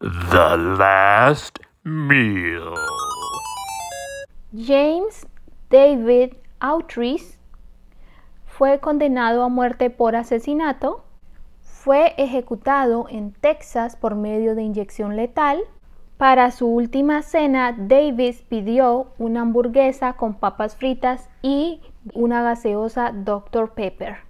The Last Meal. James David Autrys fue condenado a muerte por asesinato, fue ejecutado en Texas por medio de inyección letal. Para su última cena, Davis pidió una hamburguesa con papas fritas y una gaseosa Dr. Pepper.